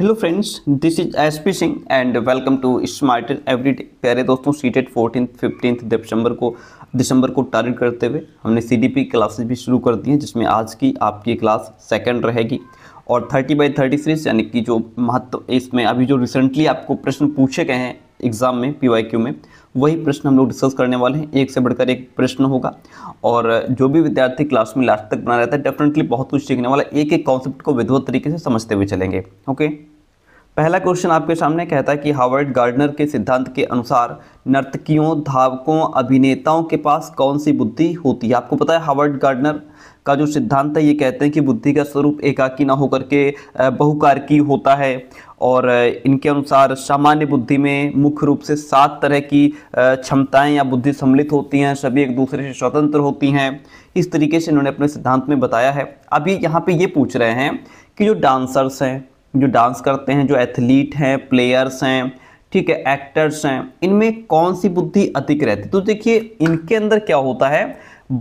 hello friends this is S P Singh and welcome to smart every day प्यारे दोस्तों CTET fourteen fifteen दिसंबर को दिसंबर को target करते हुए हमने सी डी पी क्लासेज भी शुरू कर दी हैं जिसमें आज की आपकी क्लास सेकंड रहेगी और थर्टी बाई थर्टी सीरीज यानी कि जो महत्व इसमें अभी जो रिसेंटली आपको प्रश्न पूछे गए हैं एग्ज़ाम में पी वाई क्यू में वही प्रश्न हम लोग डिस्कस करने वाले हैं एक से बढ़कर एक प्रश्न होगा और जो भी विद्यार्थी क्लास में लास्ट तक बना रहता है डेफिनेटली बहुत कुछ सीखने वाला एक एक कॉन्सेप्ट को विधवत तरीके से समझते हुए चलेंगे ओके पहला क्वेश्चन आपके सामने कहता है कि हार्वर्ड गार्डनर के सिद्धांत के अनुसार नर्तकियों धावकों अभिनेताओं के पास कौन सी बुद्धि होती है आपको पता है हार्वर्ड गार्डनर का जो सिद्धांत है ये कहते हैं कि बुद्धि का स्वरूप एकाकी ना होकर के बहुकार की होता है और इनके अनुसार सामान्य बुद्धि में मुख्य रूप से सात तरह की क्षमताएं या बुद्धि सम्मिलित होती हैं सभी एक दूसरे से स्वतंत्र होती हैं इस तरीके से इन्होंने अपने सिद्धांत में बताया है अभी यहाँ पे ये पूछ रहे हैं कि जो डांसर्स हैं जो डांस करते हैं जो एथलीट हैं प्लेयर्स हैं ठीक है एक्टर्स हैं इनमें कौन सी बुद्धि अधिक रहती तो देखिए इनके अंदर क्या होता है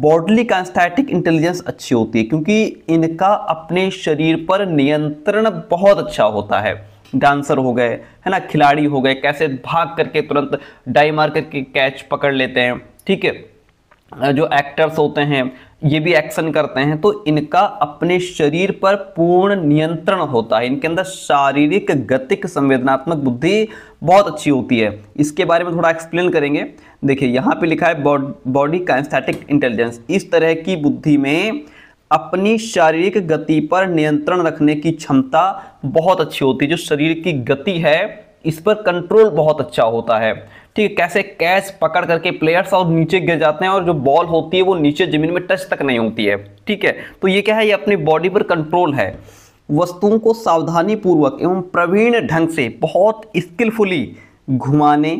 बॉडली कांस्थैटिक इंटेलिजेंस अच्छी होती है क्योंकि इनका अपने शरीर पर नियंत्रण बहुत अच्छा होता है डांसर हो गए है ना खिलाड़ी हो गए कैसे भाग करके तुरंत डाई मार करके कैच पकड़ लेते हैं ठीक है जो एक्टर्स होते हैं ये भी एक्शन करते हैं तो इनका अपने शरीर पर पूर्ण नियंत्रण होता है इनके अंदर शारीरिक गतिक संवेदनात्मक बुद्धि बहुत अच्छी होती है इसके बारे में थोड़ा एक्सप्लेन करेंगे देखिए यहाँ पे लिखा है बॉडी का काइस्थेटिक इंटेलिजेंस इस तरह की बुद्धि में अपनी शारीरिक गति पर नियंत्रण रखने की क्षमता बहुत अच्छी होती है जो शरीर की गति है इस पर कंट्रोल बहुत अच्छा होता है ठीक है कैसे कैच पकड़ करके प्लेयर्स और नीचे गिर जाते हैं और जो बॉल होती है वो नीचे ज़मीन में टच तक नहीं होती है ठीक है तो ये क्या है ये अपनी बॉडी पर कंट्रोल है वस्तुओं को सावधानी पूर्वक एवं प्रवीण ढंग से बहुत स्किलफुली घुमाने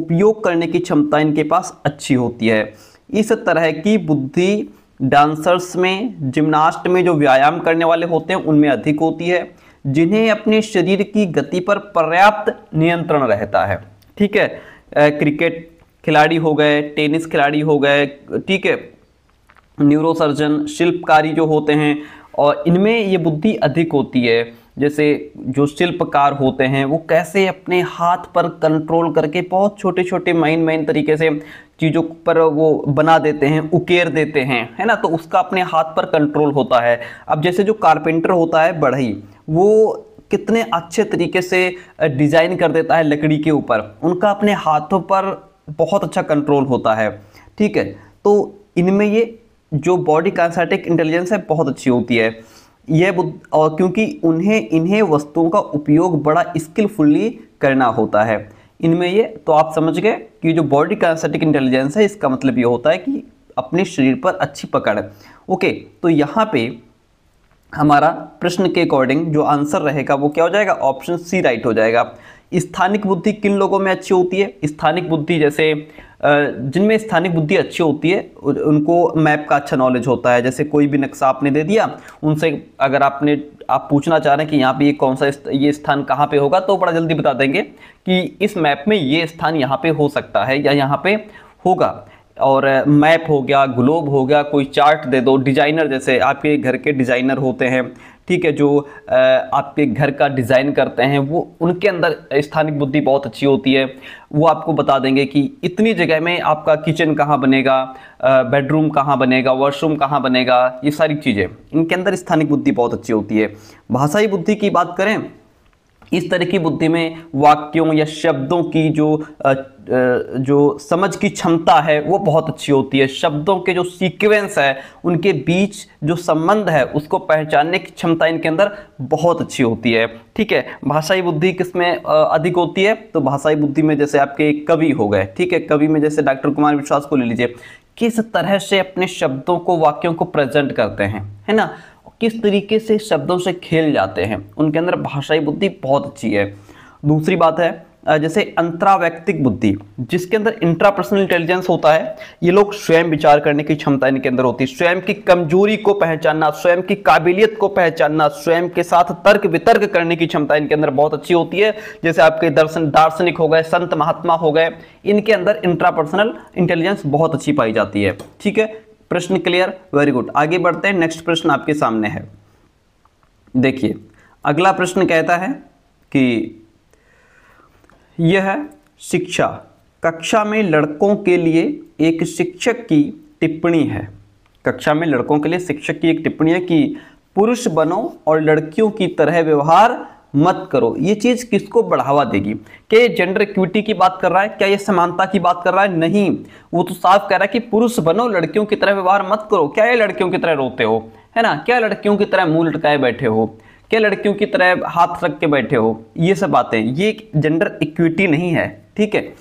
उपयोग करने की क्षमता इनके पास अच्छी होती है इस तरह की बुद्धि डांसर्स में जिम्नास्ट में जो व्यायाम करने वाले होते हैं उनमें अधिक होती है जिन्हें अपने शरीर की गति पर पर्याप्त नियंत्रण रहता है ठीक है क्रिकेट खिलाड़ी हो गए टेनिस खिलाड़ी हो गए ठीक है न्यूरोसर्जन शिल्पकारी जो होते हैं और इनमें ये बुद्धि अधिक होती है जैसे जो शिल्पकार होते हैं वो कैसे अपने हाथ पर कंट्रोल करके बहुत छोटे छोटे माइन माइन तरीके से चीज़ों पर वो बना देते हैं उकेर देते हैं है ना तो उसका अपने हाथ पर कंट्रोल होता है अब जैसे जो कारपेंटर होता है बढ़ई वो कितने अच्छे तरीके से डिज़ाइन कर देता है लकड़ी के ऊपर उनका अपने हाथों पर बहुत अच्छा कंट्रोल होता है ठीक है तो इनमें ये जो बॉडी कॉन्सेटिक इंटेलिजेंस है बहुत अच्छी होती है यह और क्योंकि उन्हें इन्हें वस्तुओं का उपयोग बड़ा स्किलफुल्ली करना होता है इनमें ये तो आप समझ गए कि जो बॉडी कैंसेटिक इंटेलिजेंस है इसका मतलब ये होता है कि अपने शरीर पर अच्छी पकड़ ओके तो यहाँ पे हमारा प्रश्न के अकॉर्डिंग जो आंसर रहेगा वो क्या हो जाएगा ऑप्शन सी राइट हो जाएगा स्थानिक बुद्धि किन लोगों में अच्छी होती है स्थानिक बुद्धि जैसे जिनमें स्थानिक बुद्धि अच्छी होती है उनको मैप का अच्छा नॉलेज होता है जैसे कोई भी नक्शा आपने दे दिया उनसे अगर आपने आप पूछना चाह रहे हैं कि यहाँ पे ये कौन सा ये स्थान कहाँ पे होगा तो बड़ा जल्दी बता देंगे कि इस मैप में ये स्थान यहाँ पे हो सकता है या यहाँ पे होगा और मैप हो गया ग्लोब हो गया कोई चार्ट दे दो डिजाइनर जैसे आपके घर के डिजाइनर होते हैं ठीक है जो आपके घर का डिज़ाइन करते हैं वो उनके अंदर स्थानिक बुद्धि बहुत अच्छी होती है वो आपको बता देंगे कि इतनी जगह में आपका किचन कहाँ बनेगा बेडरूम कहाँ बनेगा वॉशरूम कहाँ बनेगा ये सारी चीज़ें इनके अंदर स्थानिक बुद्धि बहुत अच्छी होती है भाषाई बुद्धि की बात करें इस तरह की बुद्धि में वाक्यों या शब्दों की जो जो समझ की क्षमता है वो बहुत अच्छी होती है शब्दों के जो सीक्वेंस है उनके बीच जो संबंध है उसको पहचानने की क्षमता इनके अंदर बहुत अच्छी होती है ठीक है भाषाई बुद्धि किस में अधिक होती है तो भाषाई बुद्धि में जैसे आपके कवि हो गए ठीक है कवि में जैसे डॉक्टर कुमार विश्वास को ले लीजिए किस तरह से अपने शब्दों को वाक्यों को प्रेजेंट करते हैं है ना किस तरीके से शब्दों से खेल जाते हैं उनके अंदर भाषाई बुद्धि बहुत अच्छी है दूसरी बात है जैसे अंतरावैक्तिक बुद्धि जिसके अंदर इंट्रापर्सनल इंटेलिजेंस होता है ये लोग स्वयं विचार करने की क्षमता इनके अंदर होती है स्वयं की कमजोरी को पहचानना स्वयं की काबिलियत को पहचानना स्वयं के साथ तर्क वितर्क करने की क्षमता इनके अंदर बहुत अच्छी होती है जैसे आपके दर्शन दार्शनिक हो गए संत महात्मा हो गए इनके अंदर इंट्रापर्सनल इंटेलिजेंस बहुत अच्छी पाई जाती है ठीक है प्रश्न क्लियर वेरी गुड आगे बढ़ते हैं नेक्स्ट प्रश्न आपके सामने है देखिए अगला प्रश्न कहता है कि यह शिक्षा कक्षा में लड़कों के लिए एक शिक्षक की टिप्पणी है कक्षा में लड़कों के लिए शिक्षक की एक टिप्पणी है कि पुरुष बनो और लड़कियों की तरह व्यवहार मत करो ये चीज़ किसको बढ़ावा देगी क्या ये जेंडर इक्विटी की बात कर रहा है क्या ये समानता की बात कर रहा है नहीं वो तो साफ कह रहा है कि पुरुष बनो लड़कियों की तरह व्यवहार मत करो क्या ये लड़कियों की तरह रोते हो है ना क्या लड़कियों की तरह मुंह लटकाए बैठे हो क्या लड़कियों की तरह हाथ रख के बैठे हो ये सब बातें ये जेंडर इक्विटी नहीं है ठीक है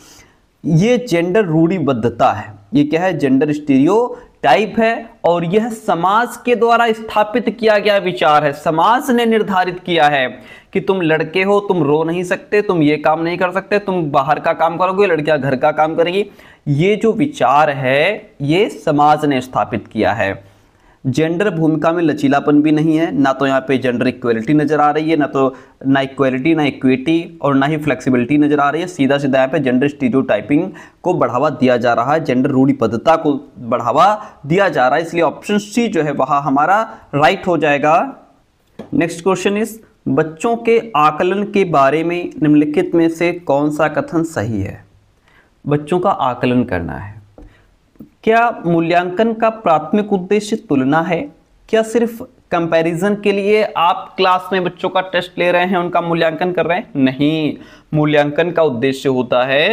ये जेंडर रूढ़ीबद्धता है ये क्या है जेंडर स्टीरियो टाइप है और यह समाज के द्वारा स्थापित किया गया विचार है समाज ने निर्धारित किया है कि तुम लड़के हो तुम रो नहीं सकते तुम ये काम नहीं कर सकते तुम बाहर का काम करोगे लड़कियां घर का काम करेंगी ये जो विचार है ये समाज ने स्थापित किया है जेंडर भूमिका में लचीलापन भी नहीं है ना तो यहाँ पे जेंडर इक्वलिटी नज़र आ रही है ना तो ना इक्वलिटी ना इक्विटी और ना ही फ्लेक्सिबिलिटी नज़र आ रही है सीधा सीधा यहाँ पे जेंडर स्टीरियोटाइपिंग को बढ़ावा दिया जा रहा है जेंडर रूढ़िबद्धता को बढ़ावा दिया जा रहा है इसलिए ऑप्शन सी जो है वह हमारा राइट हो जाएगा नेक्स्ट क्वेश्चन इज बच्चों के आकलन के बारे में निम्नलिखित में से कौन सा कथन सही है बच्चों का आकलन करना है क्या मूल्यांकन का प्राथमिक उद्देश्य तुलना है क्या सिर्फ कंपैरिजन के लिए आप क्लास में बच्चों का टेस्ट ले रहे हैं उनका मूल्यांकन कर रहे हैं नहीं मूल्यांकन का उद्देश्य होता है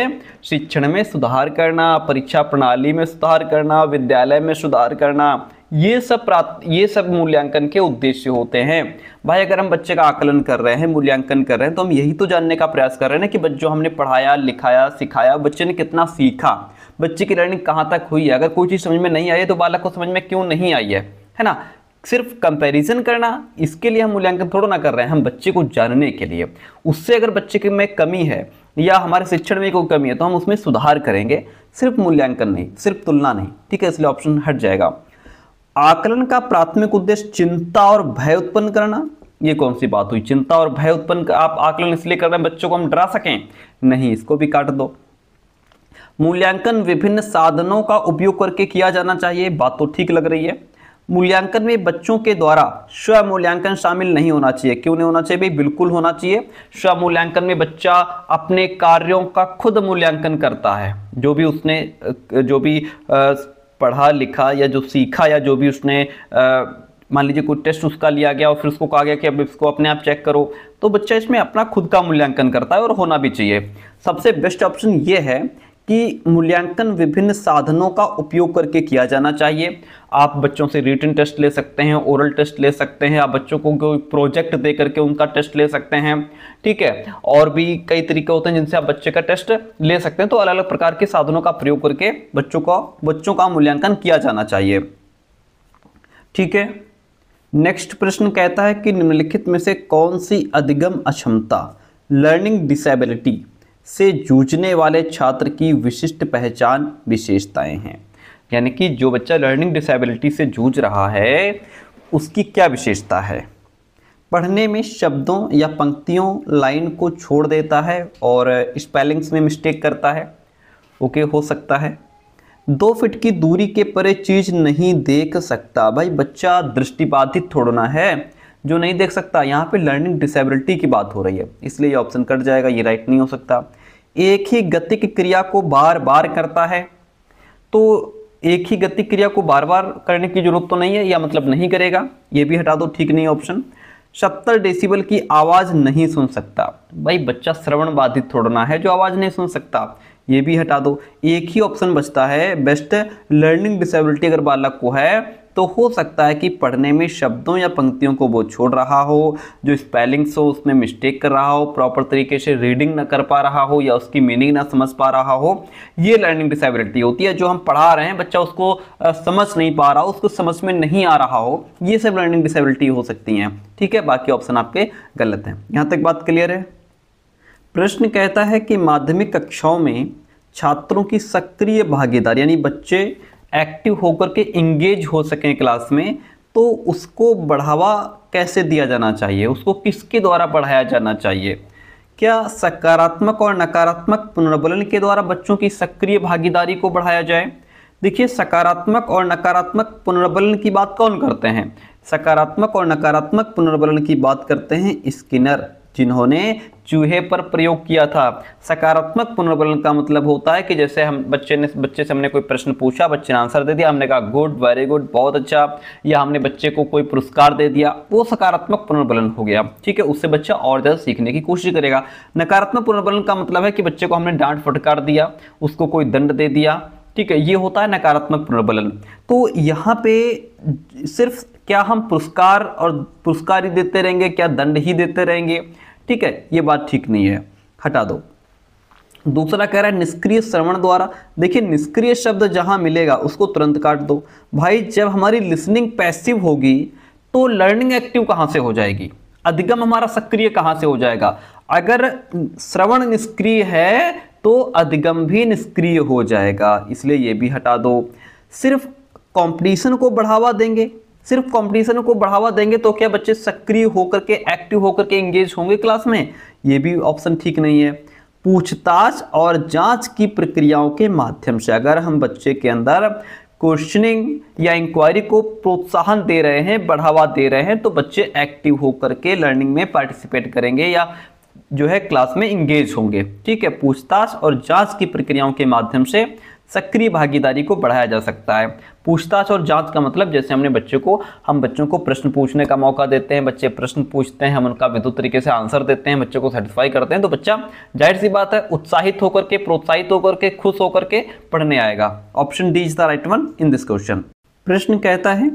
शिक्षण में सुधार करना परीक्षा प्रणाली में सुधार करना विद्यालय में सुधार करना ये सब प्राप्त ये सब मूल्यांकन के उद्देश्य होते हैं भाई अगर हम बच्चे का आकलन कर रहे हैं मूल्यांकन कर रहे हैं तो हम यही तो जानने का प्रयास कर रहे हैं ना कि जो हमने पढ़ाया लिखाया सिखाया बच्चे ने कितना सीखा बच्चे की लर्निंग कहाँ तक हुई है अगर कोई चीज़ समझ में नहीं आई है तो बालक को समझ में क्यों नहीं आई है है ना सिर्फ कंपैरिजन करना इसके लिए हम मूल्यांकन थोड़ा ना कर रहे हैं हम बच्चे को जानने के लिए उससे अगर बच्चे के में कमी है या हमारे शिक्षण में कोई कमी है तो हम उसमें सुधार करेंगे सिर्फ मूल्यांकन नहीं सिर्फ तुलना नहीं ठीक है इसलिए ऑप्शन हट जाएगा आकलन का प्राथमिक उद्देश्य चिंता और भय उत्पन्न करना ये कौन सी बात हुई चिंता और भय उत्पन्न आप आकलन इसलिए कर रहे हैं बच्चों को हम डरा सकें नहीं इसको भी काट दो मूल्यांकन विभिन्न साधनों का उपयोग करके किया जाना चाहिए बात तो ठीक लग रही है मूल्यांकन में बच्चों के द्वारा स्व मूल्यांकन शामिल नहीं होना चाहिए क्यों नहीं होना चाहिए भाई बिल्कुल होना चाहिए स्व मूल्यांकन में बच्चा अपने कार्यों का खुद मूल्यांकन करता है जो भी उसने जो भी पढ़ा लिखा या जो सीखा या जो भी उसने मान लीजिए कोई टेस्ट उसका लिया गया और फिर उसको कहा गया कि अब इसको अपने आप चेक करो तो बच्चा इसमें अपना खुद का मूल्यांकन करता है और होना भी चाहिए सबसे बेस्ट ऑप्शन ये है कि मूल्यांकन विभिन्न साधनों का उपयोग करके किया जाना चाहिए आप बच्चों से रिटर्न टेस्ट ले सकते हैं ओरल टेस्ट ले सकते हैं आप बच्चों को कोई प्रोजेक्ट दे करके उनका टेस्ट ले सकते हैं ठीक है और भी कई तरीके होते हैं जिनसे आप बच्चे का टेस्ट ले सकते हैं तो अलग अलग प्रकार के साधनों का प्रयोग करके बच्चों का बच्चों का मूल्यांकन किया जाना चाहिए ठीक है नेक्स्ट प्रश्न कहता है कि निम्नलिखित में से कौन सी अधिगम अक्षमता लर्निंग डिसेबिलिटी से जूझने वाले छात्र की विशिष्ट पहचान विशेषताएं हैं यानी कि जो बच्चा लर्निंग डिसेबिलिटी से जूझ रहा है उसकी क्या विशेषता है पढ़ने में शब्दों या पंक्तियों लाइन को छोड़ देता है और स्पेलिंग्स में मिस्टेक करता है ओके हो सकता है दो फिट की दूरी के परे चीज़ नहीं देख सकता भाई बच्चा दृष्टिबाधित थोड़ना है जो नहीं देख सकता यहाँ पे लर्निंग डिसेबिलिटी की बात हो रही है इसलिए ये ऑप्शन कट जाएगा ये राइट नहीं हो सकता एक ही गतिक क्रिया को बार बार करता है तो एक ही गतिक क्रिया को बार बार करने की जरूरत तो नहीं है या मतलब नहीं करेगा ये भी हटा दो ठीक नहीं ऑप्शन सत्तर डेसीबल की आवाज़ नहीं सुन सकता भाई बच्चा श्रवण बाधित थोड़ना है जो आवाज़ नहीं सुन सकता ये भी हटा दो एक ही ऑप्शन बचता है बेस्ट लर्निंग डिसेबिलिटी अगर बालक को है तो हो सकता है कि पढ़ने में शब्दों या पंक्तियों को वो छोड़ रहा हो जो स्पेलिंग्स हो उसमें मिस्टेक कर रहा हो प्रॉपर तरीके से रीडिंग ना कर पा रहा हो या उसकी मीनिंग ना समझ पा रहा हो ये लर्निंग डिसेबिलिटी होती है जो हम पढ़ा रहे हैं बच्चा उसको समझ नहीं पा रहा हो उसको समझ में नहीं आ रहा हो ये सब लर्निंग डिसेबिलिटी हो सकती हैं ठीक है बाकी ऑप्शन आपके गलत हैं यहाँ तक बात क्लियर है प्रश्न कहता है कि माध्यमिक कक्षाओं में छात्रों की सक्रिय भागीदारी यानी बच्चे एक्टिव होकर के इंगेज हो सकें क्लास में तो उसको बढ़ावा कैसे दिया जाना चाहिए उसको किसके द्वारा बढ़ाया जाना चाहिए क्या सकारात्मक और नकारात्मक पुनर्बलन के द्वारा बच्चों की सक्रिय भागीदारी को बढ़ाया जाए देखिए सकारात्मक और नकारात्मक पुनर्बलन की बात कौन करते हैं सकारात्मक और नकारात्मक पुनर्बलन की बात करते हैं स्किनर जिन्होंने चूहे पर प्रयोग किया था सकारात्मक पुनर्बलन का मतलब होता है कि जैसे हम बच्चे ने बच्चे से हमने कोई प्रश्न पूछा बच्चे ने आंसर दे दिया हमने कहा गुड वेरी गुड बहुत अच्छा या हमने बच्चे को कोई पुरस्कार दे दिया वो सकारात्मक पुनर्बलन हो गया ठीक है उससे बच्चा और ज़्यादा सीखने की कोशिश करेगा नकारात्मक पुनर्बलन का मतलब है कि बच्चे को हमने डांट फटकार दिया उसको कोई दंड दे दिया ठीक है ये होता है नकारात्मक पुनर्बलन तो यहाँ पे सिर्फ क्या हम पुरस्कार और पुरस्कार ही देते रहेंगे क्या दंड ही देते रहेंगे ठीक है ये बात ठीक नहीं है हटा दो दूसरा कह रहा है निष्क्रिय श्रवण द्वारा देखिए निष्क्रिय शब्द जहाँ मिलेगा उसको तुरंत काट दो भाई जब हमारी लिसनिंग पैसिव होगी तो लर्निंग एक्टिव कहाँ से हो जाएगी अधिगम हमारा सक्रिय कहाँ से हो जाएगा अगर श्रवण निष्क्रिय है तो अधिगम भी निष्क्रिय हो जाएगा इसलिए यह भी हटा दो सिर्फ कंपटीशन को बढ़ावा देंगे सिर्फ कंपटीशन को बढ़ावा देंगे तो क्या बच्चे सक्रिय होकर के एक्टिव होकर के एंगेज होंगे क्लास में ये भी ऑप्शन ठीक नहीं है पूछताछ और जांच की प्रक्रियाओं के माध्यम से अगर हम बच्चे के अंदर क्वेश्चनिंग या इंक्वायरी को प्रोत्साहन दे रहे हैं बढ़ावा दे रहे हैं तो बच्चे एक्टिव होकर के लर्निंग में पार्टिसिपेट करेंगे या जो है क्लास में इंगेज होंगे ठीक है पूछताछ और जांच की प्रक्रियाओं के माध्यम से सक्रिय भागीदारी को बढ़ाया जा सकता है पूछताछ और जांच का मतलब जैसे हमने बच्चों को हम बच्चों को प्रश्न पूछने का मौका देते हैं बच्चे प्रश्न पूछते हैं हम उनका विद्युत तरीके से आंसर देते हैं बच्चों को सेटिस्फाई करते हैं तो बच्चा जाहिर सी बात है उत्साहित होकर के प्रोत्साहित होकर के खुश होकर के पढ़ने आएगा option D is the right one in this question प्रश्न कहता है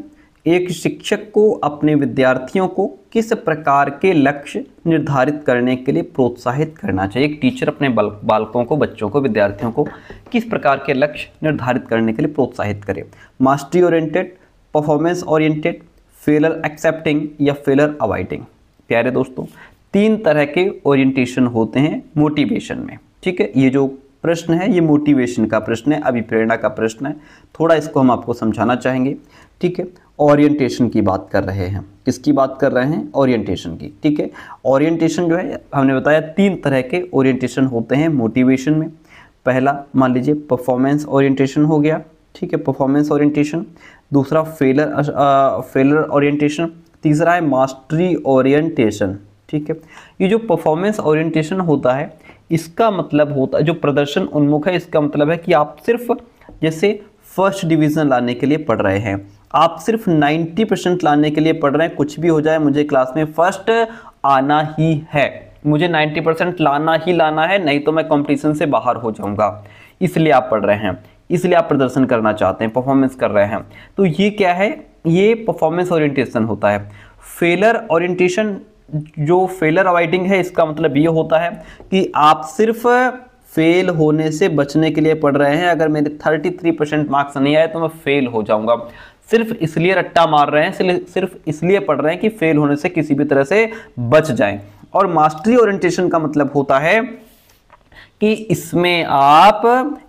एक शिक्षक को अपने विद्यार्थियों को किस प्रकार के लक्ष्य निर्धारित करने के लिए प्रोत्साहित करना चाहिए एक टीचर अपने बालकों को बच्चों को विद्यार्थियों को किस प्रकार के लक्ष्य निर्धारित करने के लिए प्रोत्साहित करे mastery oriented performance oriented failure accepting या फेलर अवॉइडिंग प्यारे दोस्तों तीन तरह के ओरिएंटेशन होते हैं मोटिवेशन में ठीक है ये जो प्रश्न है ये मोटिवेशन का प्रश्न है अभिप्रेरणा का प्रश्न है थोड़ा इसको हम आपको समझाना चाहेंगे ठीक है ओरिएंटेशन की बात कर रहे हैं किसकी बात कर रहे हैं ओरिएंटेशन की ठीक है ओरिएंटेशन जो है हमने बताया तीन तरह के ओरिएंटेशन होते हैं मोटिवेशन में पहला मान लीजिए परफॉर्मेंस ओरिएंटेशन हो गया ठीक है परफॉर्मेंस ओरिएंटेशन दूसरा फेलर फेलर ओरिएंटेशन तीसरा है मास्टरी ओरिएंटेशन ठीक है ये जो परफॉर्मेंस ओरिएंटेशन होता है इसका मतलब होता है जो प्रदर्शन उन्मुख है इसका मतलब है कि आप सिर्फ जैसे फर्स्ट डिवीज़न लाने के लिए पढ़ रहे हैं आप सिर्फ 90 परसेंट लाने के लिए पढ़ रहे हैं कुछ भी हो जाए मुझे क्लास में फर्स्ट आना ही है मुझे 90 परसेंट लाना ही लाना है नहीं तो मैं कंपटीशन से बाहर हो जाऊंगा इसलिए आप पढ़ रहे हैं इसलिए आप प्रदर्शन करना चाहते हैं परफॉर्मेंस कर रहे हैं तो ये क्या है ये परफॉर्मेंस ओरिएंटेशन होता है फेलर ओरिएंटेशन जो फेलर अवॉइडिंग है इसका मतलब ये होता है कि आप सिर्फ फेल होने से बचने के लिए पढ़ रहे हैं अगर मेरे 33 परसेंट मार्क्स नहीं आए तो मैं फेल हो जाऊंगा सिर्फ इसलिए रट्टा मार रहे हैं सिर्फ इसलिए पढ़ रहे हैं कि फेल होने से किसी भी तरह से बच जाएं और मास्टरी ओरिएंटेशन का मतलब होता है कि इसमें आप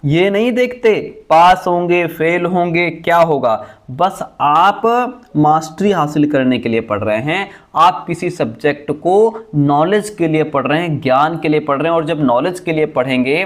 ये नहीं देखते पास होंगे फेल होंगे क्या होगा बस आप मास्टरी हासिल करने के लिए पढ़ रहे हैं आप किसी सब्जेक्ट को नॉलेज के लिए पढ़ रहे हैं ज्ञान के लिए पढ़ रहे हैं और जब नॉलेज के लिए पढ़ेंगे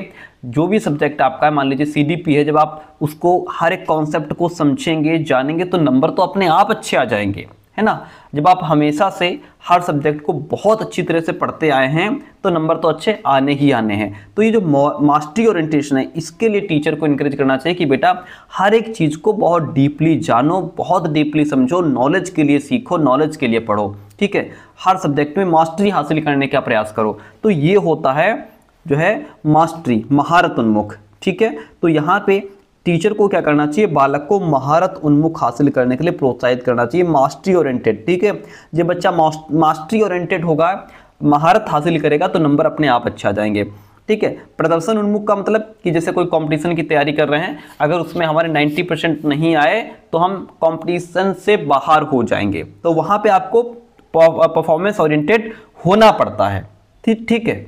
जो भी सब्जेक्ट आपका है मान लीजिए सीडीपी है जब आप उसको हर एक कॉन्सेप्ट को समझेंगे जानेंगे तो नंबर तो अपने आप अच्छे आ जाएंगे है ना जब आप हमेशा से हर सब्जेक्ट को बहुत अच्छी तरह से पढ़ते आए हैं तो नंबर तो अच्छे आने ही आने हैं तो ये जो मास्टरी ओरिएंटेशन है इसके लिए टीचर को इनक्रेज करना चाहिए कि बेटा हर एक चीज़ को बहुत डीपली जानो बहुत डीपली समझो नॉलेज के लिए सीखो नॉलेज के लिए पढ़ो ठीक है हर सब्जेक्ट में मास्टरी हासिल करने का प्रयास करो तो ये होता है जो है मास्टरी महारत उन्मुख ठीक है तो यहाँ पे टीचर को क्या करना चाहिए बालक को महारत उन्मुख हासिल करने के लिए प्रोत्साहित करना चाहिए मास्टरी ओरिएंटेड ठीक है जब बच्चा मास्टरी ओरिएंटेड होगा महारत हासिल करेगा तो नंबर अपने आप अच्छा आ जाएंगे ठीक है प्रदर्शन उन्मुख का मतलब कि जैसे कोई कंपटीशन की तैयारी कर रहे हैं अगर उसमें हमारे 90 परसेंट नहीं आए तो हम कंपटीशन से बाहर हो जाएंगे तो वहाँ पे आपको परफॉर्मेंस ओरिएंटेड होना पड़ता है ठीक ठीक है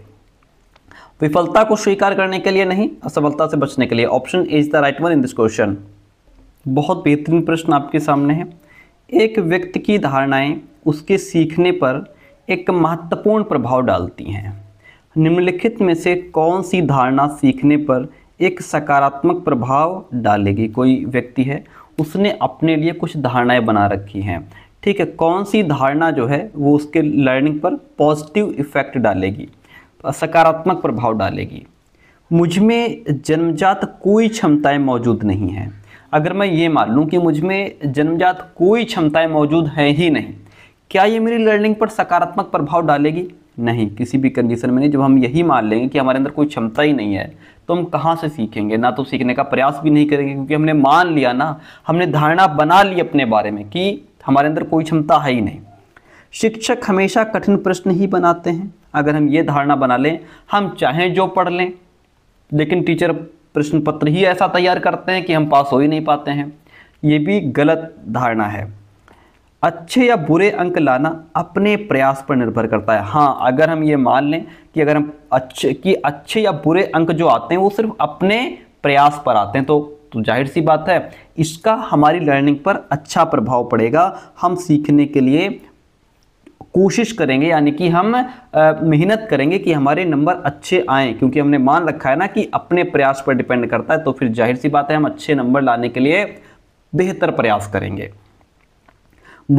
विफलता को स्वीकार करने के लिए नहीं असफलता से बचने के लिए option is the right one in this question बहुत बेहतरीन प्रश्न आपके सामने है एक व्यक्ति की धारणाएं उसके सीखने पर एक महत्वपूर्ण प्रभाव डालती हैं निम्नलिखित में से कौन सी धारणा सीखने पर एक सकारात्मक प्रभाव डालेगी कोई व्यक्ति है उसने अपने लिए कुछ धारणाएं बना रखी हैं ठीक है कौन सी धारणा जो है वो उसके लर्निंग पर पॉजिटिव इफेक्ट डालेगी सकारात्मक प्रभाव डालेगी मुझ में जन्मजात कोई क्षमताएं मौजूद नहीं हैं अगर मैं ये मान लूँ कि मुझ में जन्मजात कोई क्षमताएं मौजूद हैं ही नहीं क्या ये मेरी लर्निंग पर सकारात्मक प्रभाव डालेगी नहीं किसी भी कंडीशन में नहीं जब हम यही मान लेंगे कि हमारे अंदर कोई क्षमता ही नहीं है तो हम कहाँ से सीखेंगे ना तो सीखने का प्रयास भी नहीं करेंगे क्योंकि हमने मान लिया ना हमने धारणा बना ली अपने बारे में कि हमारे अंदर कोई क्षमता है ही नहीं शिक्षक हमेशा कठिन प्रश्न ही बनाते हैं अगर हम ये धारणा बना लें हम चाहें जो पढ़ लें लेकिन टीचर प्रश्न पत्र ही ऐसा तैयार करते हैं कि हम पास हो ही नहीं पाते हैं ये भी गलत धारणा है अच्छे या बुरे अंक लाना अपने प्रयास पर निर्भर करता है हाँ अगर हम ये मान लें कि अगर हम अच्छे कि अच्छे या बुरे अंक जो आते हैं वो सिर्फ अपने प्रयास पर आते हैं तो तो जाहिर सी बात है इसका हमारी लर्निंग पर अच्छा प्रभाव पड़ेगा हम सीखने के लिए कोशिश करेंगे यानी कि हम मेहनत करेंगे कि हमारे नंबर अच्छे आएँ क्योंकि हमने मान रखा है ना कि अपने प्रयास पर डिपेंड करता है तो फिर जाहिर सी बात है हम अच्छे नंबर लाने के लिए बेहतर प्रयास करेंगे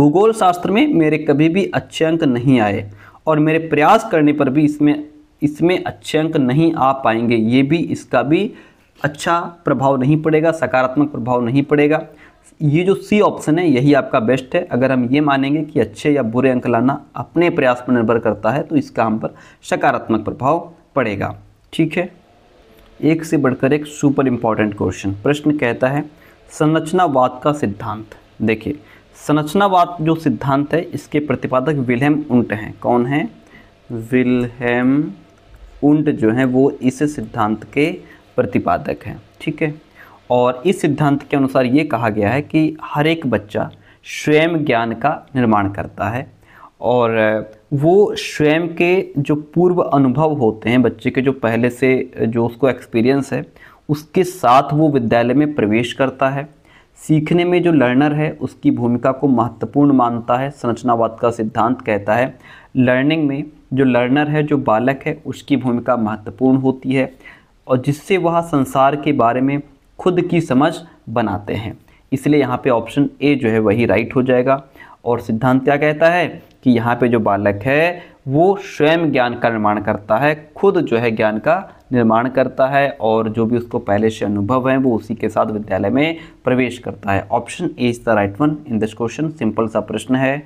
भूगोल शास्त्र में मेरे कभी भी अच्छे अंक नहीं आए और मेरे प्रयास करने पर भी इसमें इसमें अच्छे अंक नहीं आ पाएंगे ये भी इसका भी अच्छा प्रभाव नहीं पड़ेगा सकारात्मक प्रभाव नहीं पड़ेगा ये जो सी ऑप्शन है यही आपका बेस्ट है अगर हम ये मानेंगे कि अच्छे या बुरे अंक लाना अपने प्रयास पर निर्भर करता है तो इसका हम पर सकारात्मक प्रभाव पड़ेगा ठीक है एक से बढ़कर एक सुपर इम्पॉर्टेंट क्वेश्चन प्रश्न कहता है संरचनावाद का सिद्धांत देखिए संरचनावाद जो सिद्धांत है इसके प्रतिपादक विलहम उंट हैं कौन हैं विलहम उंट जो हैं वो इस सिद्धांत के प्रतिपादक हैं ठीक है और इस सिद्धांत के अनुसार ये कहा गया है कि हर एक बच्चा स्वयं ज्ञान का निर्माण करता है और वो स्वयं के जो पूर्व अनुभव होते हैं बच्चे के जो पहले से जो उसको एक्सपीरियंस है उसके साथ वो विद्यालय में प्रवेश करता है सीखने में जो लर्नर है उसकी भूमिका को महत्वपूर्ण मानता है संरचनावाद का सिद्धांत कहता है लर्निंग में जो लर्नर है जो बालक है उसकी भूमिका महत्वपूर्ण होती है और जिससे वह संसार के बारे में खुद की समझ बनाते हैं इसलिए यहाँ पे ऑप्शन ए जो है वही राइट हो जाएगा और सिद्धांत क्या कहता है कि यहाँ पे जो बालक है वो स्वयं ज्ञान का निर्माण करता है खुद जो है ज्ञान का निर्माण करता है और जो भी उसको पहले से अनुभव है वो उसी के साथ विद्यालय में प्रवेश करता है option A is the right one in this question simple सा प्रश्न है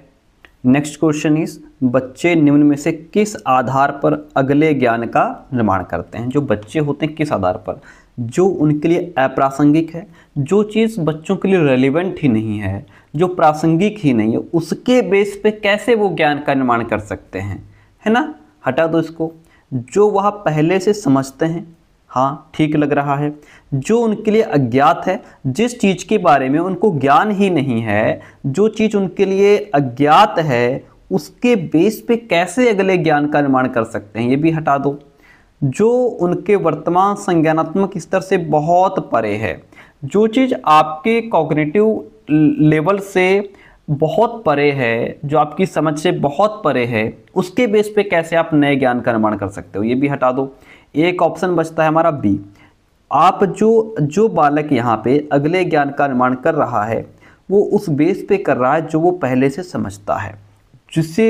नेक्स्ट क्वेश्चन इज बच्चे निम्न में से किस आधार पर अगले ज्ञान का निर्माण करते हैं जो बच्चे होते हैं किस आधार पर जो उनके लिए अप्रासंगिक है जो चीज़ बच्चों के लिए रेलिवेंट ही नहीं है जो प्रासंगिक ही नहीं है उसके बेस पे कैसे वो ज्ञान का निर्माण कर सकते हैं है ना हटा दो इसको जो वह पहले से समझते हैं हाँ ठीक लग रहा है जो उनके लिए अज्ञात है जिस चीज़ के बारे में उनको ज्ञान ही नहीं है जो चीज़ उनके लिए अज्ञात है उसके बेस पे कैसे अगले ज्ञान का निर्माण कर सकते हैं ये भी हटा दो जो उनके वर्तमान संज्ञानात्मक स्तर से बहुत परे है जो चीज़ आपके कॉग्निटिव लेवल से बहुत परे है जो आपकी समझ से बहुत परे है उसके बेस पे कैसे आप नए ज्ञान का निर्माण कर सकते हो ये भी हटा दो एक ऑप्शन बचता है हमारा बी आप जो जो बालक यहाँ पे अगले ज्ञान का निर्माण कर रहा है वो उस बेस पे कर रहा है जो वो पहले से समझता है जिससे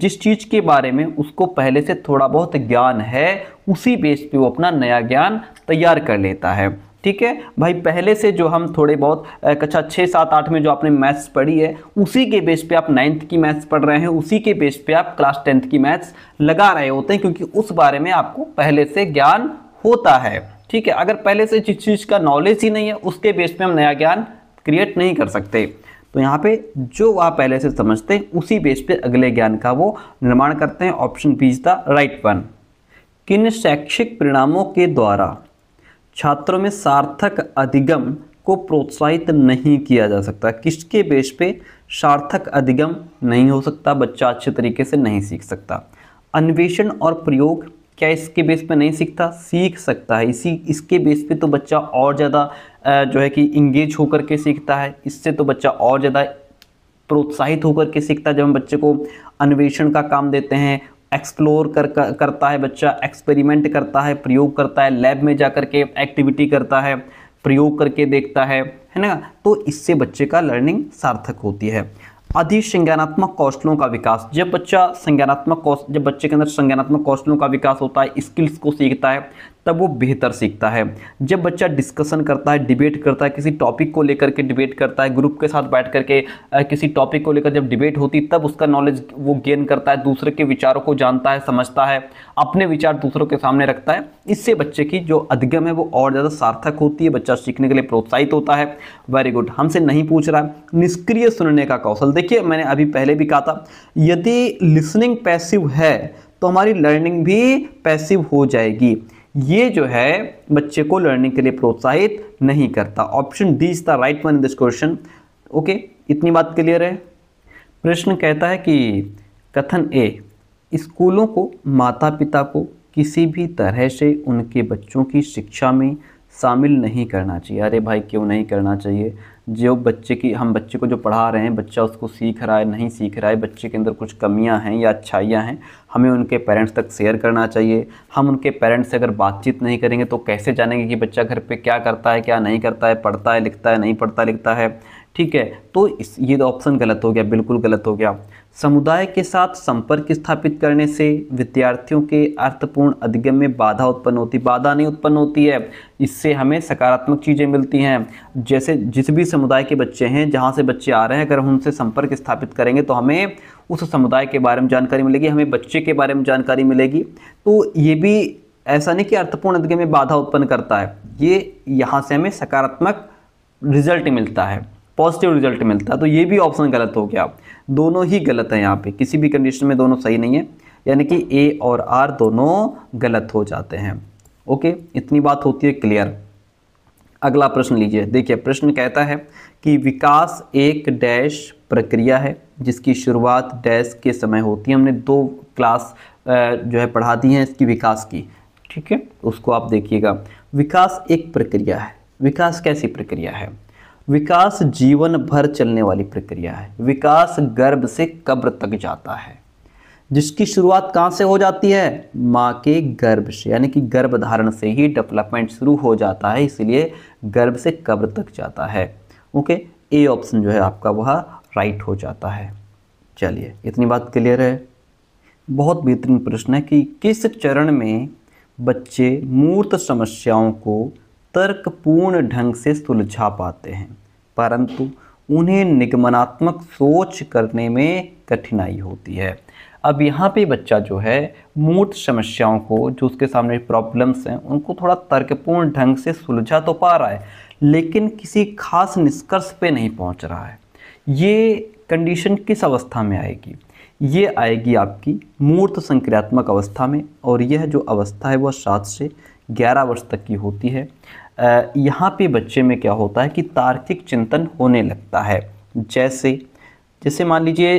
जिस चीज़ के बारे में उसको पहले से थोड़ा बहुत ज्ञान है उसी बेस पे वो अपना नया ज्ञान तैयार कर लेता है ठीक है भाई पहले से जो हम थोड़े बहुत कक्षा छः सात आठ में जो आपने मैथ्स पढ़ी है उसी के बेस पे आप नाइन्थ की मैथ्स पढ़ रहे हैं उसी के बेस पे आप क्लास टेंथ की मैथ्स लगा रहे होते हैं क्योंकि उस बारे में आपको पहले से ज्ञान होता है ठीक है अगर पहले से जिस चीज़ का नॉलेज ही नहीं है उसके बेस पे हम नया ज्ञान क्रिएट नहीं कर सकते तो यहाँ पे जो आप पहले से समझते हैं उसी बेस पे अगले ज्ञान का वो निर्माण करते हैं ऑप्शन बीज द राइट वन किन शैक्षिक परिणामों के द्वारा छात्रों में सार्थक अधिगम को प्रोत्साहित नहीं किया जा सकता किसके बेस पे सार्थक अधिगम नहीं हो सकता बच्चा अच्छे तरीके से नहीं सीख सकता अन्वेषण और प्रयोग क्या इसके बेस पे नहीं सीखता सीख सकता है इसी इसके बेस पे तो बच्चा और ज़्यादा जो है कि इंगेज होकर के सीखता है इससे तो बच्चा और ज़्यादा प्रोत्साहित होकर के सीखता है जब हम बच्चे को अन्वेषण का काम देते हैं एक्सप्लोर कर, करता है बच्चा एक्सपेरिमेंट करता है प्रयोग करता है लैब में जा कर के एक्टिविटी करता है प्रयोग करके देखता है है ना तो इससे बच्चे का लर्निंग सार्थक होती है अधिसंज्ञानात्मक कौशलों का विकास जब बच्चा संज्ञानात्मक कौशल जब बच्चे के अंदर संज्ञानात्मक कौशलों का विकास होता है स्किल्स को सीखता है तब वो बेहतर सीखता है जब बच्चा डिस्कशन करता है डिबेट करता है किसी टॉपिक को लेकर के डिबेट करता है ग्रुप के साथ बैठ करके किसी टॉपिक को लेकर जब डिबेट होती तब उसका नॉलेज वो गेन करता है दूसरे के विचारों को जानता है समझता है अपने विचार दूसरों के सामने रखता है इससे बच्चे की जो अधिगम है वो और ज़्यादा सार्थक होती है बच्चा सीखने के लिए प्रोत्साहित होता है वेरी गुड हमसे नहीं पूछ रहा है निष्क्रिय सुनने का कौशल देखिए मैंने अभी पहले भी कहा था यदि लिसनिंग पैसिव है तो हमारी लर्निंग भी पैसिव हो जाएगी ये जो है बच्चे को लर्निंग के लिए प्रोत्साहित नहीं करता option D is the right one in this question okay इतनी बात क्लियर है प्रश्न कहता है कि कथन ए स्कूलों को माता पिता को किसी भी तरह से उनके बच्चों की शिक्षा में शामिल नहीं करना चाहिए अरे भाई क्यों नहीं करना चाहिए जो बच्चे की हम बच्चे को जो पढ़ा रहे हैं बच्चा उसको सीख रहा है नहीं सीख रहा है बच्चे के अंदर कुछ कमियां हैं या अच्छाइयां हैं हमें उनके पेरेंट्स तक शेयर करना चाहिए हम उनके पेरेंट्स से अगर बातचीत नहीं करेंगे तो कैसे जानेंगे कि बच्चा घर पे क्या करता है क्या नहीं करता है पढ़ता है लिखता है नहीं पढ़ता लिखता है ठीक है तो इस ये ऑप्शन गलत हो गया बिल्कुल गलत हो गया समुदाय के साथ संपर्क स्थापित करने से विद्यार्थियों के अर्थपूर्ण अधिगम में बाधा उत्पन्न होती बाधा नहीं उत्पन्न होती है इससे हमें सकारात्मक चीज़ें मिलती हैं जैसे जिस भी समुदाय के बच्चे हैं जहाँ से बच्चे आ रहे हैं अगर हम उनसे संपर्क स्थापित करेंगे तो हमें उस समुदाय के बारे में जानकारी मिलेगी हमें बच्चे के बारे में जानकारी मिलेगी तो ये भी ऐसा नहीं कि अर्थपूर्ण अधिगम में बाधा उत्पन्न करता है ये यहाँ से हमें सकारात्मक रिजल्ट मिलता है पॉजिटिव रिजल्ट मिलता है तो ये भी ऑप्शन गलत हो गया दोनों ही गलत हैं यहाँ पे किसी भी कंडीशन में दोनों सही नहीं है यानी कि ए और आर दोनों गलत हो जाते हैं ओके इतनी बात होती है क्लियर अगला प्रश्न लीजिए देखिए प्रश्न कहता है कि विकास एक डैश प्रक्रिया है जिसकी शुरुआत डैश के समय होती है हमने दो क्लास जो है पढ़ा दी है इसकी विकास की ठीक है उसको आप देखिएगा विकास एक प्रक्रिया है विकास कैसी प्रक्रिया है विकास जीवन भर चलने वाली प्रक्रिया है विकास गर्भ से कब्र तक जाता है जिसकी शुरुआत कहाँ से हो जाती है माँ के गर्भ से यानी कि गर्भ धारण से ही डेवलपमेंट शुरू हो जाता है इसलिए गर्भ से कब्र तक जाता है ओके ए ऑप्शन जो है आपका वह राइट हो जाता है चलिए इतनी बात क्लियर है बहुत बेहतरीन प्रश्न है कि किस चरण में बच्चे मूर्त समस्याओं को तर्कपूर्ण ढंग से सुलझा पाते हैं परंतु उन्हें निगमनात्मक सोच करने में कठिनाई होती है अब यहाँ पे बच्चा जो है मूर्त समस्याओं को जो उसके सामने प्रॉब्लम्स हैं उनको थोड़ा तर्कपूर्ण ढंग से सुलझा तो पा रहा है लेकिन किसी खास निष्कर्ष पे नहीं पहुँच रहा है ये कंडीशन किस अवस्था में आएगी ये आएगी आपकी मूर्त संक्रियात्मक अवस्था में और यह जो अवस्था है वह सात से ग्यारह वर्ष तक की होती है यहाँ पे बच्चे में क्या होता है कि तार्किक चिंतन होने लगता है जैसे जैसे मान लीजिए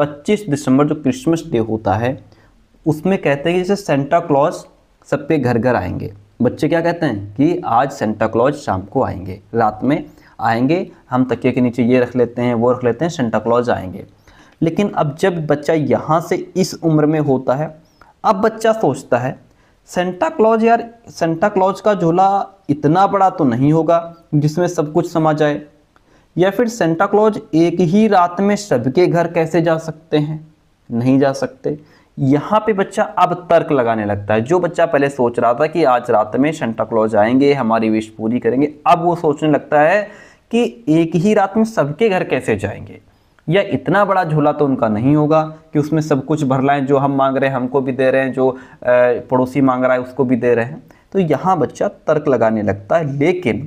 25 दिसंबर जो क्रिसमस डे होता है उसमें कहते हैं कि जैसे सेंटा क्लॉज सबके घर घर आएंगे बच्चे क्या कहते हैं कि आज सेंटा क्लॉज शाम को आएंगे रात में आएंगे हम तकिए के नीचे ये रख लेते हैं वो रख लेते हैं सेंटा क्लॉज आएंगे लेकिन अब जब बच्चा यहाँ से इस उम्र में होता है अब बच्चा सोचता है सेंटा क्लॉज यार सेंटा क्लॉज का झोला इतना बड़ा तो नहीं होगा जिसमें सब कुछ समा जाए या फिर सेंटा क्लॉज एक ही रात में सबके घर कैसे जा सकते हैं नहीं जा सकते यहाँ पे बच्चा अब तर्क लगाने लगता है जो बच्चा पहले सोच रहा था कि आज रात में सेंटा क्लॉज आएंगे हमारी विश पूरी करेंगे अब वो सोचने लगता है कि एक ही रात में सबके घर कैसे जाएंगे या इतना बड़ा झोला तो उनका नहीं होगा कि उसमें सब कुछ भर लाएं जो हम मांग रहे हैं हमको भी दे रहे हैं जो पड़ोसी मांग रहा है उसको भी दे रहे हैं तो यहाँ बच्चा तर्क लगाने लगता है लेकिन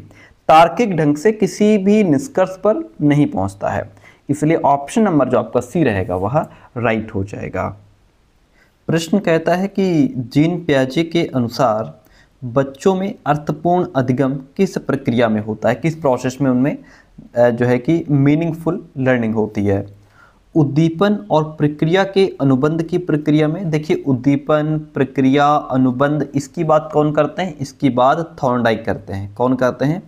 तार्किक ढंग से किसी भी निष्कर्ष पर नहीं पहुंचता है इसलिए ऑप्शन नंबर जो आपका सी रहेगा वह राइट हो जाएगा प्रश्न कहता है कि जीन प्याजे के अनुसार बच्चों में अर्थपूर्ण अधिगम किस प्रक्रिया में होता है किस प्रोसेस में उनमें जो है कि मीनिंगफुल लर्निंग होती है उद्दीपन और प्रक्रिया के अनुबंध की प्रक्रिया में देखिए उद्दीपन प्रक्रिया अनुबंध इसकी बात कौन करते हैं इसकी बात थॉर्नडाइक करते हैं कौन करते हैं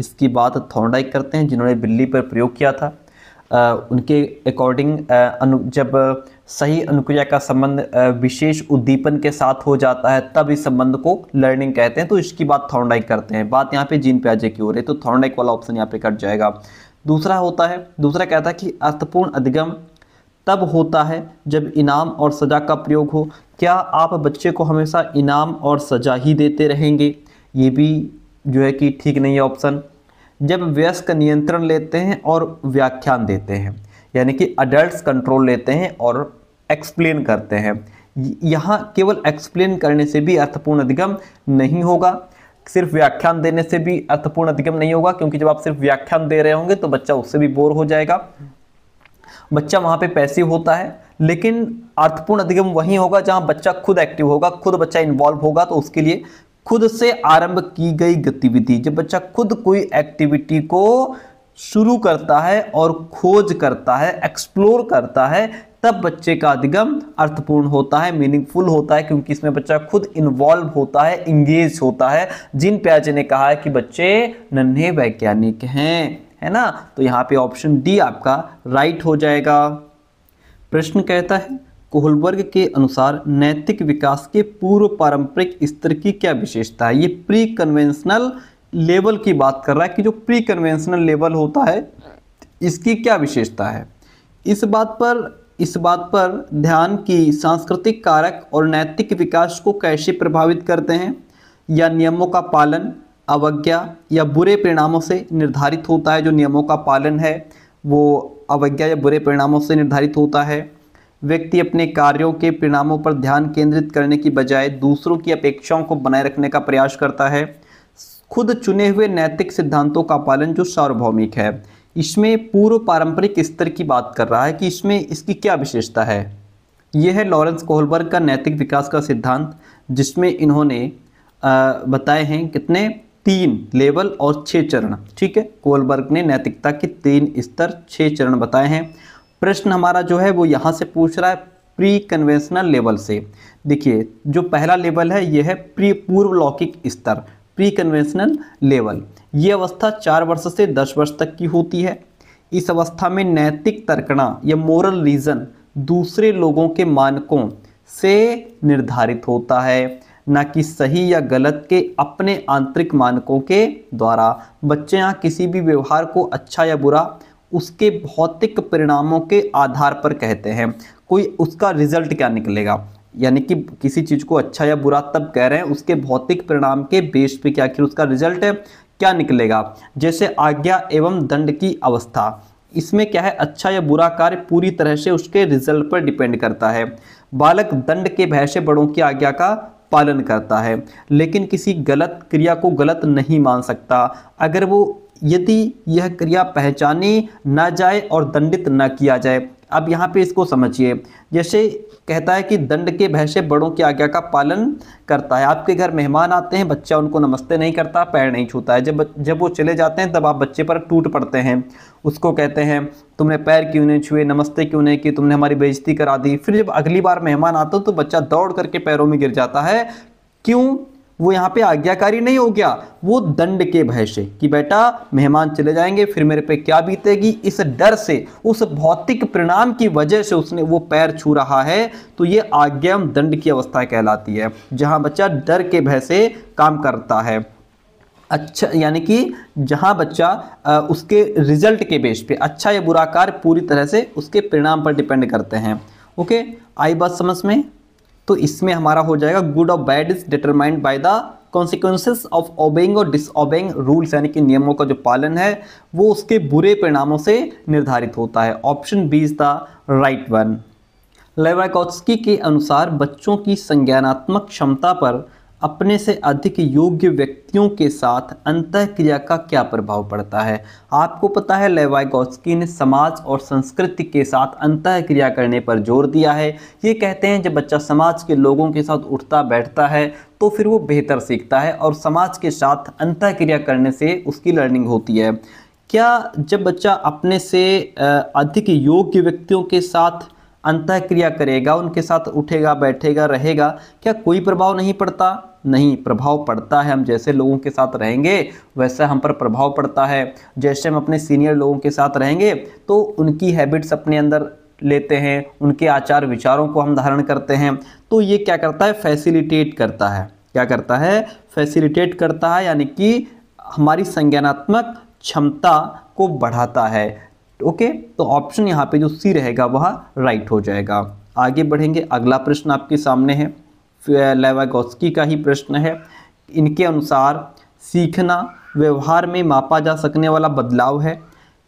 इसकी बात थॉर्नडाइक करते हैं जिन्होंने बिल्ली पर प्रयोग किया था आ, उनके अकॉर्डिंग जब सही अनुक्रिया का संबंध विशेष उद्दीपन के साथ हो जाता है तब इस संबंध को लर्निंग कहते हैं तो इसकी बात थॉर्नडाइक करते हैं बात यहाँ पे जीन प्याजे की हो रही है तो थॉर्नडाइक वाला ऑप्शन यहाँ पे कट जाएगा दूसरा होता है दूसरा कहता है कि अर्थपूर्ण अधिगम तब होता है जब इनाम और सज़ा का प्रयोग हो क्या आप बच्चे को हमेशा इनाम और सज़ा ही देते रहेंगे ये भी जो है कि ठीक नहीं है ऑप्शन जब व्यस्क नियंत्रण लेते हैं और व्याख्यान देते हैं यानी कि अडल्ट कंट्रोल लेते हैं और एक्सप्लेन करते हैं यहाँ केवल एक्सप्लेन करने से भी अर्थपूर्ण अधिगम नहीं होगा सिर्फ व्याख्यान देने से भी अर्थपूर्ण अधिगम नहीं होगा क्योंकि जब आप सिर्फ व्याख्यान दे रहे होंगे तो बच्चा उससे भी बोर हो जाएगा बच्चा वहाँ पे पैसिव होता है लेकिन अर्थपूर्ण अधिगम वही होगा जहाँ बच्चा खुद एक्टिव होगा खुद बच्चा इन्वॉल्व होगा तो उसके लिए खुद से आरंभ की गई गतिविधि जब बच्चा खुद कोई एक्टिविटी को शुरू करता है और खोज करता है एक्सप्लोर करता है तब बच्चे का अधिगम अर्थपूर्ण होता है मीनिंगफुल होता है क्योंकि इसमें बच्चा खुद इन्वॉल्व होता है इंगेज होता है जिन प्याजे ने कहा है कि बच्चे नन्हे वैज्ञानिक हैं है ना तो यहाँ पे ऑप्शन डी आपका राइट हो जाएगा प्रश्न कहता है कोहलबर्ग के अनुसार नैतिक विकास के पूर्व पारंपरिक स्तर की क्या विशेषता है ये प्री कन्वेंशनल लेवल की बात कर रहा है कि जो प्री कन्वेंशनल लेवल होता है इसकी क्या विशेषता है इस बात पर इस बात पर ध्यान की सांस्कृतिक कारक और नैतिक विकास को कैसे प्रभावित करते हैं या नियमों का पालन अवज्ञा या बुरे परिणामों से निर्धारित होता है जो नियमों का पालन है वो अवज्ञा या बुरे परिणामों से निर्धारित होता है व्यक्ति अपने कार्यों के परिणामों पर ध्यान केंद्रित करने की बजाय दूसरों की अपेक्षाओं को बनाए रखने का प्रयास करता है खुद चुने हुए नैतिक सिद्धांतों का पालन जो सार्वभौमिक है इसमें पूर्व पारंपरिक स्तर की बात कर रहा है कि इसमें इसकी क्या विशेषता है यह है लॉरेंस कोहलबर्ग का नैतिक विकास का सिद्धांत जिसमें इन्होंने बताए हैं कितने तीन लेवल और छः चरण ठीक है कोहलबर्ग ने नैतिकता के तीन स्तर छः चरण बताए हैं प्रश्न हमारा जो है वो यहाँ से पूछ रहा है प्री कन्वेंशनल लेवल से देखिए जो पहला लेवल है यह है प्री पूर्व लौकिक स्तर प्री कन्वेंशनल लेवल ये अवस्था चार वर्ष से दस वर्ष तक की होती है इस अवस्था में नैतिक तर्कणा या मोरल रीज़न दूसरे लोगों के मानकों से निर्धारित होता है ना कि सही या गलत के अपने आंतरिक मानकों के द्वारा बच्चे यहाँ किसी भी व्यवहार को अच्छा या बुरा उसके भौतिक परिणामों के आधार पर कहते हैं कोई उसका रिजल्ट क्या निकलेगा यानी कि किसी चीज़ को अच्छा या बुरा तब कह रहे हैं उसके भौतिक परिणाम के बेस पे क्या आखिर उसका रिजल्ट है क्या निकलेगा जैसे आज्ञा एवं दंड की अवस्था इसमें क्या है अच्छा या बुरा कार्य पूरी तरह से उसके रिजल्ट पर डिपेंड करता है बालक दंड के भय से बड़ों की आज्ञा का पालन करता है लेकिन किसी गलत क्रिया को गलत नहीं मान सकता अगर वो यदि यह क्रिया पहचानी ना जाए और दंडित ना किया जाए अब यहाँ पे इसको समझिए जैसे कहता है कि दंड के भय से बड़ों की आज्ञा का पालन करता है आपके घर मेहमान आते हैं बच्चा उनको नमस्ते नहीं करता पैर नहीं छूता है जब जब वो चले जाते हैं तब आप बच्चे पर टूट पड़ते हैं उसको कहते हैं तुमने पैर क्यों नहीं छुए नमस्ते क्यों नहीं किए तुमने हमारी बेइज्जती करा दी फिर जब अगली बार मेहमान आता तो बच्चा दौड़ करके पैरों में गिर जाता है क्यों वो यहाँ पे आज्ञाकारी नहीं हो गया वो दंड के भय से कि बेटा मेहमान चले जाएंगे फिर मेरे पे क्या बीतेगी इस डर से उस भौतिक परिणाम की वजह से उसने वो पैर छू रहा है तो ये आज्ञा दंड की अवस्था कहलाती है जहाँ बच्चा डर के भय से काम करता है अच्छा यानी कि जहाँ बच्चा आ, उसके रिजल्ट के बेस पे अच्छा या बुरा कार्य पूरी तरह से उसके परिणाम पर डिपेंड करते हैं ओके आई बात समझ में तो इसमें हमारा हो जाएगा गुड और bad is determined by the consequences of obeying और डिसओबेइंग रूल्स यानी कि नियमों का जो पालन है वो उसके बुरे परिणामों से निर्धारित होता है option B is the right one लेवाकोत्स्की के अनुसार बच्चों की संज्ञानात्मक क्षमता पर अपने से अधिक योग्य व्यक्तियों के साथ अंतःक्रिया का क्या प्रभाव पड़ता है आपको पता है लेवाइगोस्की ने समाज और संस्कृति के साथ अंतःक्रिया करने पर जोर दिया है ये कहते हैं जब बच्चा समाज के लोगों के साथ उठता बैठता है तो फिर वो बेहतर सीखता है और समाज के साथ अंतःक्रिया करने से उसकी लर्निंग होती है क्या जब बच्चा अपने से अधिक योग्य व्यक्तियों के साथ अंत क्रिया करेगा उनके साथ उठेगा बैठेगा रहेगा क्या कोई प्रभाव नहीं पड़ता नहीं प्रभाव पड़ता है हम जैसे लोगों के साथ रहेंगे वैसे हम पर प्रभाव पड़ता है जैसे हम अपने सीनियर लोगों के साथ रहेंगे तो उनकी हैबिट्स अपने अंदर लेते हैं उनके आचार विचारों को हम धारण करते हैं तो ये क्या करता है फैसिलिटेट करता है क्या करता है फैसिलिटेट करता है यानी कि हमारी संज्ञानात्मक क्षमता को बढ़ाता है ओके तो ऑप्शन यहाँ पे जो सी रहेगा वह राइट हो जाएगा आगे बढ़ेंगे अगला प्रश्न आपके सामने है लेवागोस्की का ही प्रश्न है इनके अनुसार सीखना व्यवहार में मापा जा सकने वाला बदलाव है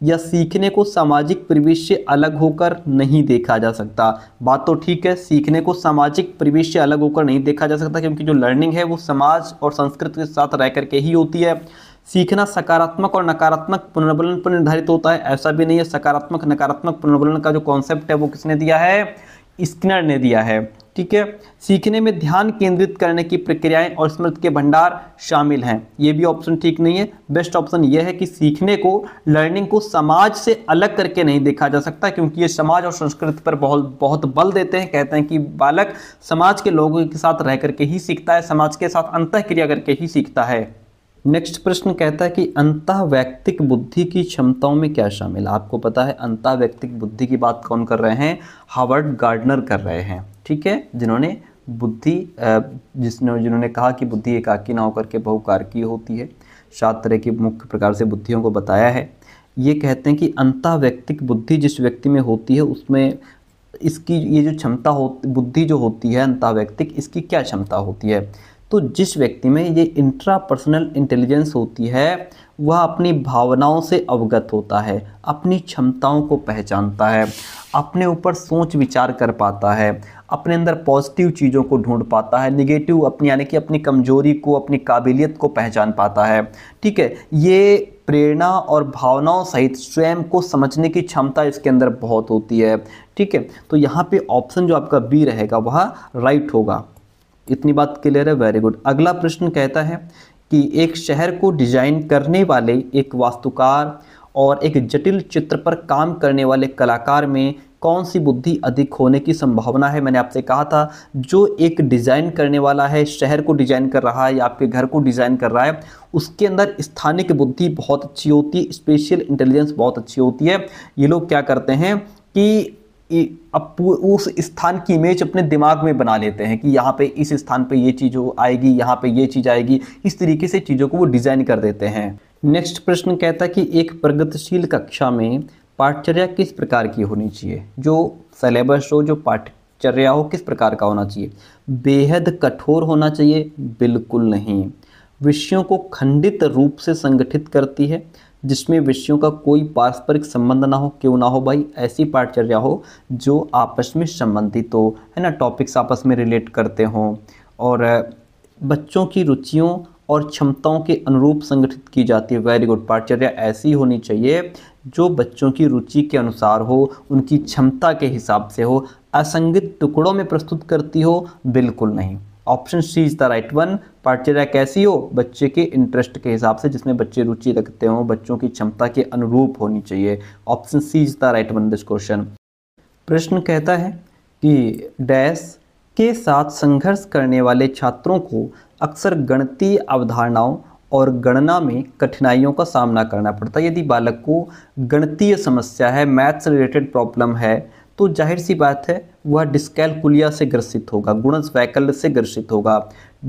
या सीखने को सामाजिक परिवेश से अलग होकर नहीं देखा जा सकता बात तो ठीक है सीखने को सामाजिक परिवेश से अलग होकर नहीं देखा जा सकता क्योंकि जो लर्निंग है वो समाज और संस्कृति के साथ रह करके ही होती है सीखना सकारात्मक और नकारात्मक पुनर्बलन पर निर्धारित होता है ऐसा भी नहीं है सकारात्मक नकारात्मक पुनर्बलन का जो कॉन्सेप्ट है वो किसने दिया है स्किनर ने दिया है ठीक है सीखने में ध्यान केंद्रित करने की प्रक्रियाएं और स्मृति के भंडार शामिल हैं ये भी ऑप्शन ठीक नहीं है बेस्ट ऑप्शन ये है कि सीखने को लर्निंग को समाज से अलग करके नहीं देखा जा सकता क्योंकि ये समाज और संस्कृति पर बहुत बहुत बल देते हैं कहते हैं कि बालक समाज के लोगों के साथ रह करके ही सीखता है समाज के साथ अंतः क्रिया करके ही सीखता है नेक्स्ट प्रश्न कहता है कि अंतः व्यक्तिक बुद्धि की क्षमताओं में क्या शामिल आपको पता है अंतः व्यक्तिक बुद्धि की बात कौन कर रहे हैं हावर्ड गार्डनर कर रहे हैं ठीक है जिन्होंने बुद्धि जिसने जिन्होंने कहा कि बुद्धि एकाकी ना होकर के बहुकार की होती है सात तरह की मुख्य प्रकार से बुद्धियों को बताया है ये कहते हैं कि अंतः व्यक्तिक बुद्धि जिस व्यक्ति में होती है उसमें इसकी ये जो क्षमता हो बुद्धि जो होती है अंतः व्यक्तिक इसकी क्या क्षमता होती है तो जिस व्यक्ति में ये इंट्रापर्सनल इंटेलिजेंस होती है वह अपनी भावनाओं से अवगत होता है अपनी क्षमताओं को पहचानता है अपने ऊपर सोच विचार कर पाता है अपने अंदर पॉजिटिव चीज़ों को ढूंढ पाता है निगेटिव अपनी यानी कि अपनी कमजोरी को अपनी काबिलियत को पहचान पाता है ठीक है ये प्रेरणा और भावनाओं सहित स्वयं को समझने की क्षमता इसके अंदर बहुत होती है ठीक है तो यहाँ पे ऑप्शन जो आपका बी रहेगा वह राइट होगा इतनी बात क्लियर है वेरी गुड अगला प्रश्न कहता है कि एक शहर को डिजाइन करने वाले एक वास्तुकार और एक जटिल चित्र पर काम करने वाले कलाकार में कौन सी बुद्धि अधिक होने की संभावना है मैंने आपसे कहा था जो एक डिज़ाइन करने वाला है शहर को डिज़ाइन कर रहा है या आपके घर को डिज़ाइन कर रहा है उसके अंदर स्थानिक बुद्धि बहुत अच्छी होती है स्पेशल इंटेलिजेंस बहुत अच्छी होती है ये लोग क्या करते हैं कि अब उस स्थान की इमेज अपने दिमाग में बना लेते हैं कि यहाँ पे इस स्थान पे ये चीज़ हो आएगी यहाँ पे ये चीज़ आएगी इस तरीके से चीज़ों को वो डिज़ाइन कर देते हैं नेक्स्ट प्रश्न कहता है कि एक प्रगतिशील कक्षा में पाठचर्या किस प्रकार की होनी चाहिए जो सिलेबस हो जो पाठचर्या हो किस प्रकार का होना चाहिए बेहद कठोर होना चाहिए बिल्कुल नहीं विषयों को खंडित रूप से संगठित करती है जिसमें विषयों का कोई पारस्परिक संबंध ना हो क्यों ना हो भाई ऐसी पाठचर्या हो जो आपस में संबंधित हो है ना टॉपिक्स आपस में रिलेट करते हों और बच्चों की रुचियों और क्षमताओं के अनुरूप संगठित की जाती है वेरी गुड पाठचर्या ऐसी होनी चाहिए जो बच्चों की रुचि के अनुसार हो उनकी क्षमता के हिसाब से हो असंगित टुकड़ों में प्रस्तुत करती हो बिल्कुल नहीं option C is the right one पाठचर्या कैसी हो बच्चे के इंटरेस्ट के हिसाब से जिसमें बच्चे रुचि रखते हों बच्चों की क्षमता के अनुरूप होनी चाहिए option C is the right one this question प्रश्न कहता है कि डैश के साथ संघर्ष करने वाले छात्रों को अक्सर गणतीय अवधारणाओं और गणना में कठिनाइयों का सामना करना पड़ता है यदि बालक को गणतीय समस्या है मैथ्स रिलेटेड प्रॉब्लम है तो जाहिर सी बात है वह डिस्कैलकुलिया से ग्रसित होगा गुणस वैकल्य से ग्रसित होगा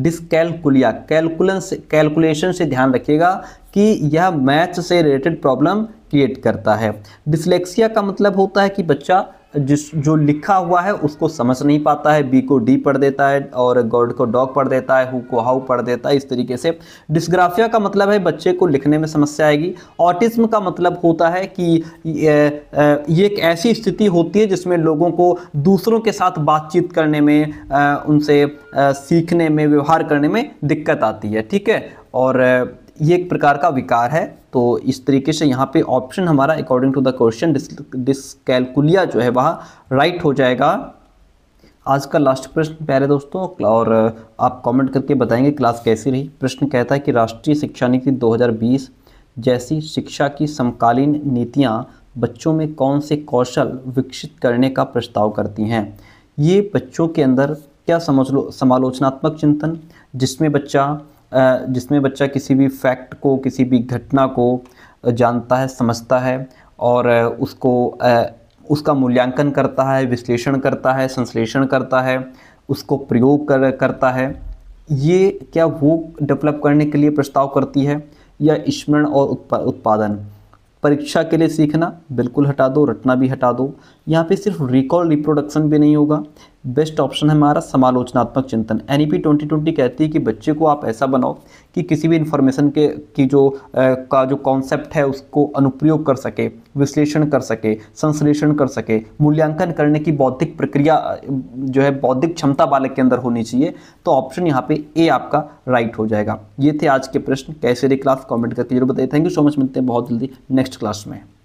डिस्कैलकुलिया कैलकुलन से कैलकुलेशन से ध्यान रखिएगा कि यह मैथ्स से रिलेटेड प्रॉब्लम क्रिएट करता है डिसलेक्सिया का मतलब होता है कि बच्चा जिस जो लिखा हुआ है उसको समझ नहीं पाता है बी को डी पढ़ देता है और गॉड को डॉग पढ़ देता है हु को हाउ पढ़ देता है इस तरीके से डिस्ग्राफिया का मतलब है बच्चे को लिखने में समस्या आएगी ऑटिज्म का मतलब होता है कि ये एक ऐसी स्थिति होती है जिसमें लोगों को दूसरों के साथ बातचीत करने में उनसे सीखने में व्यवहार करने में दिक्कत आती है ठीक है और ये एक प्रकार का विकार है तो इस तरीके से यहाँ पे ऑप्शन हमारा according to the question dyscalculia जो है वह राइट हो जाएगा आज का लास्ट प्रश्न प्यारे दोस्तों और आप कमेंट करके बताएंगे क्लास कैसी रही प्रश्न कहता है कि राष्ट्रीय शिक्षा नीति 2020 जैसी शिक्षा की समकालीन नीतियाँ बच्चों में कौन से कौशल विकसित करने का प्रस्ताव करती हैं ये बच्चों के अंदर क्या समझ लो समालोचनात्मक चिंतन जिसमें बच्चा जिसमें बच्चा किसी भी फैक्ट को किसी भी घटना को जानता है समझता है और उसको उसका मूल्यांकन करता है विश्लेषण करता है संश्लेषण करता है उसको प्रयोग कर करता है ये क्या वो डेवलप करने के लिए प्रस्ताव करती है या स्मरण और उत्पा, उत्पादन परीक्षा के लिए सीखना बिल्कुल हटा दो रटना भी हटा दो यहाँ पे सिर्फ रिकॉल रिप्रोडक्शन भी नहीं होगा बेस्ट ऑप्शन है हमारा समालोचनात्मक चिंतन N E P twenty twenty कहती है कि बच्चे को आप ऐसा बनाओ कि किसी भी इन्फॉर्मेशन के की जो आ, का जो कॉन्सेप्ट है उसको अनुप्रयोग कर सके विश्लेषण कर सके संश्लेषण कर सके मूल्यांकन करने की बौद्धिक प्रक्रिया जो है बौद्धिक क्षमता बालक के अंदर होनी चाहिए तो ऑप्शन यहाँ पे ए आपका राइट हो जाएगा ये थे आज के प्रश्न कैसे रे क्लास कॉमेंट करके जरूर बताइए थैंक यू सो मच मिलते हैं बहुत जल्दी नेक्स्ट क्लास में